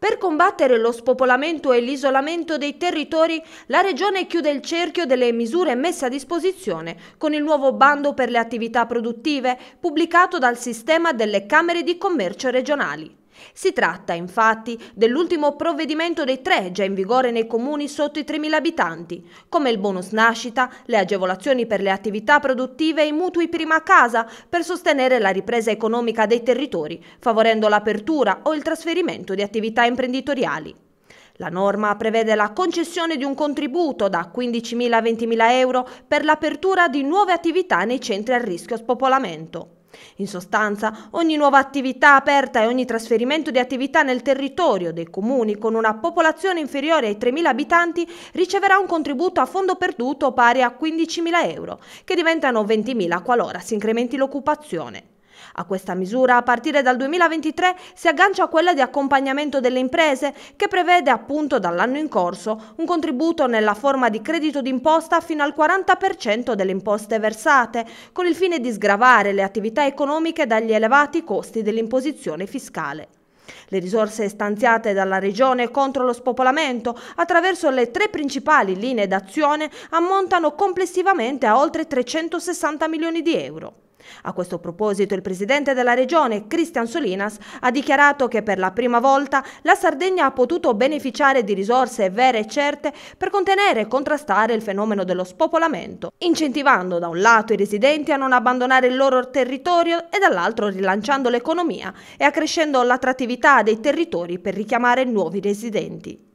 Per combattere lo spopolamento e l'isolamento dei territori, la Regione chiude il cerchio delle misure messe a disposizione con il nuovo bando per le attività produttive pubblicato dal sistema delle Camere di Commercio regionali. Si tratta infatti dell'ultimo provvedimento dei tre già in vigore nei comuni sotto i 3.000 abitanti, come il bonus nascita, le agevolazioni per le attività produttive e i mutui prima casa per sostenere la ripresa economica dei territori, favorendo l'apertura o il trasferimento di attività imprenditoriali. La norma prevede la concessione di un contributo da 15.000 a 20.000 euro per l'apertura di nuove attività nei centri a rischio spopolamento. In sostanza, ogni nuova attività aperta e ogni trasferimento di attività nel territorio dei comuni con una popolazione inferiore ai 3.000 abitanti riceverà un contributo a fondo perduto pari a 15.000 euro, che diventano 20.000 qualora si incrementi l'occupazione. A questa misura, a partire dal 2023, si aggancia quella di accompagnamento delle imprese, che prevede appunto dall'anno in corso un contributo nella forma di credito d'imposta fino al 40% delle imposte versate, con il fine di sgravare le attività economiche dagli elevati costi dell'imposizione fiscale. Le risorse stanziate dalla Regione contro lo spopolamento attraverso le tre principali linee d'azione ammontano complessivamente a oltre 360 milioni di euro. A questo proposito il presidente della regione, Cristian Solinas, ha dichiarato che per la prima volta la Sardegna ha potuto beneficiare di risorse vere e certe per contenere e contrastare il fenomeno dello spopolamento, incentivando da un lato i residenti a non abbandonare il loro territorio e dall'altro rilanciando l'economia e accrescendo l'attrattività dei territori per richiamare nuovi residenti.